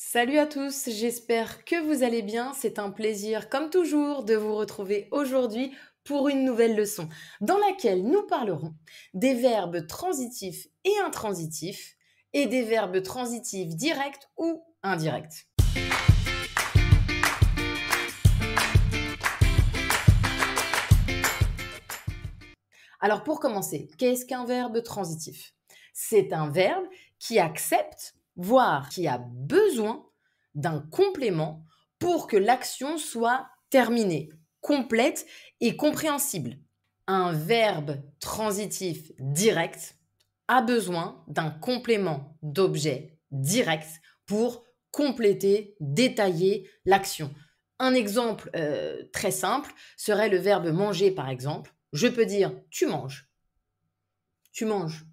Salut à tous, j'espère que vous allez bien. C'est un plaisir, comme toujours, de vous retrouver aujourd'hui pour une nouvelle leçon dans laquelle nous parlerons des verbes transitifs et intransitifs et des verbes transitifs directs ou indirects. Alors pour commencer, qu'est-ce qu'un verbe transitif C'est un verbe qui accepte voire qui a besoin d'un complément pour que l'action soit terminée, complète et compréhensible. Un verbe transitif direct a besoin d'un complément d'objet direct pour compléter, détailler l'action. Un exemple euh, très simple serait le verbe manger par exemple. Je peux dire tu manges. Tu manges.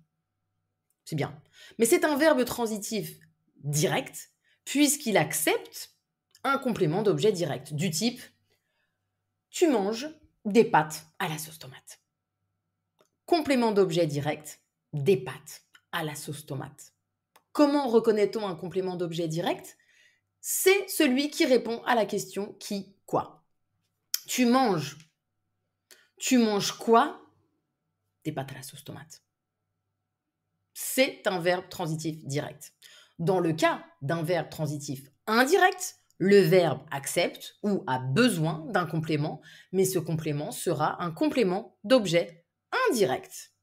C'est bien. Mais c'est un verbe transitif direct, puisqu'il accepte un complément d'objet direct, du type tu manges des pâtes à la sauce tomate. Complément d'objet direct, des pâtes à la sauce tomate. Comment reconnaît-on un complément d'objet direct C'est celui qui répond à la question qui, quoi. Tu manges. Tu manges quoi Des pâtes à la sauce tomate c'est un verbe transitif direct. Dans le cas d'un verbe transitif indirect, le verbe accepte ou a besoin d'un complément, mais ce complément sera un complément d'objet indirect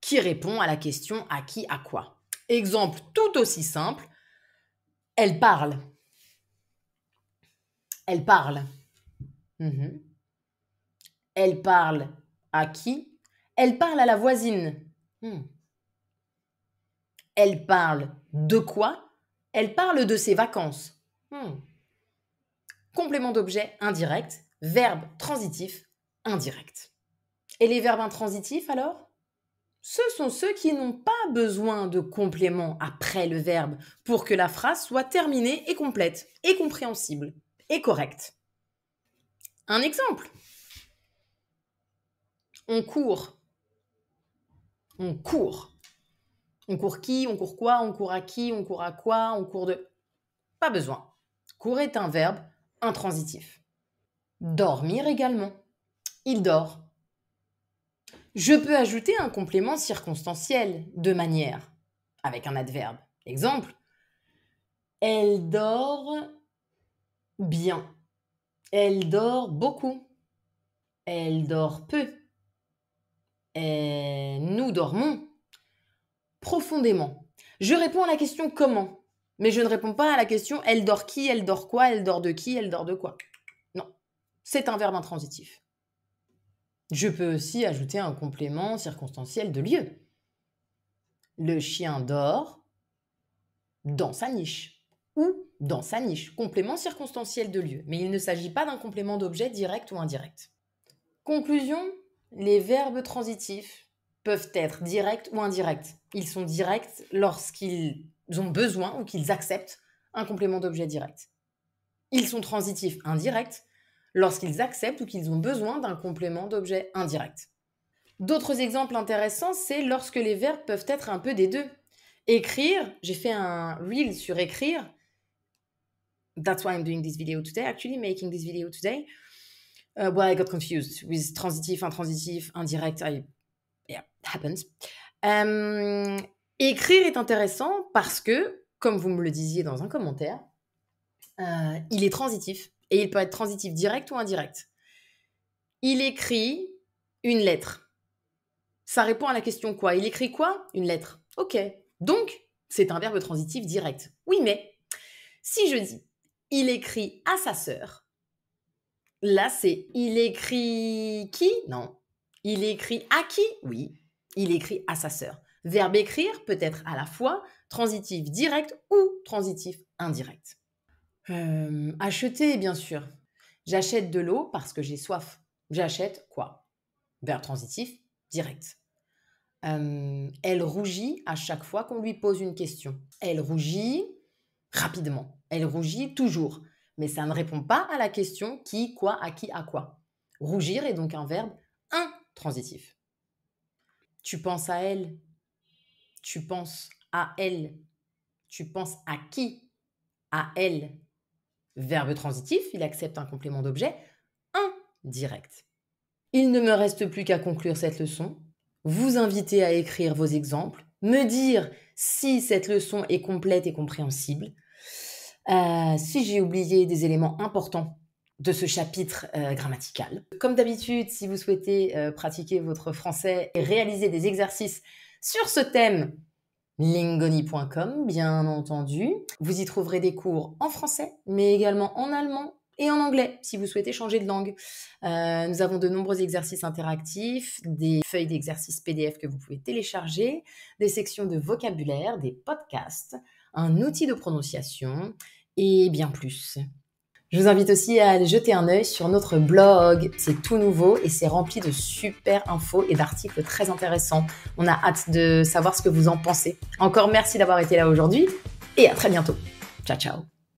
qui répond à la question à qui, à quoi. Exemple tout aussi simple, elle parle. Elle parle. Mhm. Elle parle à qui Elle parle à la voisine. Hmm. Elle parle de quoi Elle parle de ses vacances. Hmm. Complément d'objet indirect, verbe transitif indirect. Et les verbes intransitifs alors Ce sont ceux qui n'ont pas besoin de complément après le verbe pour que la phrase soit terminée et complète, et compréhensible, et correcte. Un exemple On court. On court. On court qui, on court quoi, on court à qui, on court à quoi, on court de... Pas besoin. Cour est un verbe intransitif. Dormir également. Il dort. Je peux ajouter un complément circonstanciel de manière, avec un adverbe. Exemple, elle dort bien. Elle dort beaucoup. Elle dort peu. Et nous dormons profondément. Je réponds à la question comment, mais je ne réponds pas à la question elle dort qui, elle dort quoi, elle dort de qui, elle dort de quoi. Non, c'est un verbe intransitif. Je peux aussi ajouter un complément circonstanciel de lieu. Le chien dort dans sa niche ou dans sa niche, complément circonstanciel de lieu, mais il ne s'agit pas d'un complément d'objet direct ou indirect. Conclusion, les verbes transitifs peuvent être directs ou indirects. Ils sont directs lorsqu'ils ont besoin ou qu'ils acceptent un complément d'objet direct. Ils sont transitifs indirects lorsqu'ils acceptent ou qu'ils ont besoin d'un complément d'objet indirect. D'autres exemples intéressants, c'est lorsque les verbes peuvent être un peu des deux. Écrire, j'ai fait un reel sur écrire. That's why I'm doing this video today, actually making this video today. Euh, well, I got confused with transitif, intransitif, indirect happens. écrire est intéressant parce que, comme vous me le disiez dans un commentaire, euh, il est transitif et il peut être transitif direct ou indirect. Il écrit une lettre. Ça répond à la question quoi Il écrit quoi Une lettre. Ok. Donc, c'est un verbe transitif direct. Oui, mais si je dis il écrit à sa sœur, là c'est il écrit qui Non. Il écrit à qui Oui il écrit à sa sœur. Verbe écrire peut être à la fois transitif direct ou transitif indirect. Euh, acheter, bien sûr. J'achète de l'eau parce que j'ai soif. J'achète quoi Verbe transitif direct. Euh, elle rougit à chaque fois qu'on lui pose une question. Elle rougit rapidement. Elle rougit toujours. Mais ça ne répond pas à la question qui, quoi, à qui, à quoi. Rougir est donc un verbe intransitif. Tu penses à elle. Tu penses à elle. Tu penses à qui À elle. Verbe transitif, il accepte un complément d'objet indirect. Il ne me reste plus qu'à conclure cette leçon, vous inviter à écrire vos exemples, me dire si cette leçon est complète et compréhensible, euh, si j'ai oublié des éléments importants de ce chapitre euh, grammatical. Comme d'habitude, si vous souhaitez euh, pratiquer votre français et réaliser des exercices sur ce thème, lingoni.com, bien entendu. Vous y trouverez des cours en français, mais également en allemand et en anglais, si vous souhaitez changer de langue. Euh, nous avons de nombreux exercices interactifs, des feuilles d'exercices PDF que vous pouvez télécharger, des sections de vocabulaire, des podcasts, un outil de prononciation et bien plus. Je vous invite aussi à jeter un œil sur notre blog. C'est tout nouveau et c'est rempli de super infos et d'articles très intéressants. On a hâte de savoir ce que vous en pensez. Encore merci d'avoir été là aujourd'hui et à très bientôt. Ciao ciao